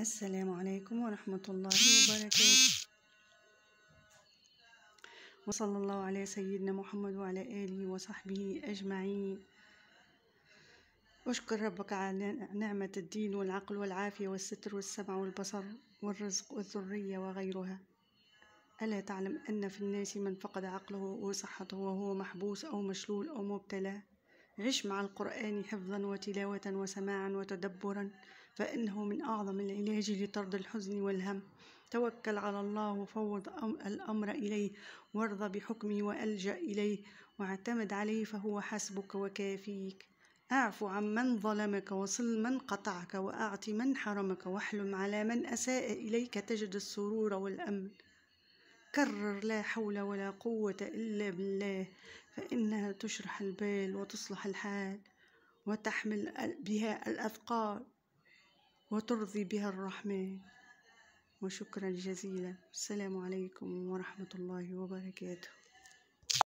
السلام عليكم ورحمة الله وبركاته وصلى الله على سيدنا محمد وعلى آله وصحبه أجمعين أشكر ربك على نعمة الدين والعقل والعافية والستر والسمع والبصر والرزق والذرية وغيرها ألا تعلم أن في الناس من فقد عقله وصحته وهو محبوس أو مشلول أو مبتلى عش مع القرآن حفظا وتلاوة وسماعا وتدبرا فإنه من أعظم العلاج لطرد الحزن والهم توكل على الله وفوض الأمر إليه وارضى بحكمي وألجأ إليه واعتمد عليه فهو حسبك وكافيك أعف عن من ظلمك وصل من قطعك وأعط من حرمك واحلم على من أساء إليك تجد السرور والأمن كرر لا حول ولا قوة إلا بالله فإنها تشرح البال وتصلح الحال وتحمل بها الأثقال وترضي بها الرحمن وشكرا جزيلا السلام عليكم ورحمة الله وبركاته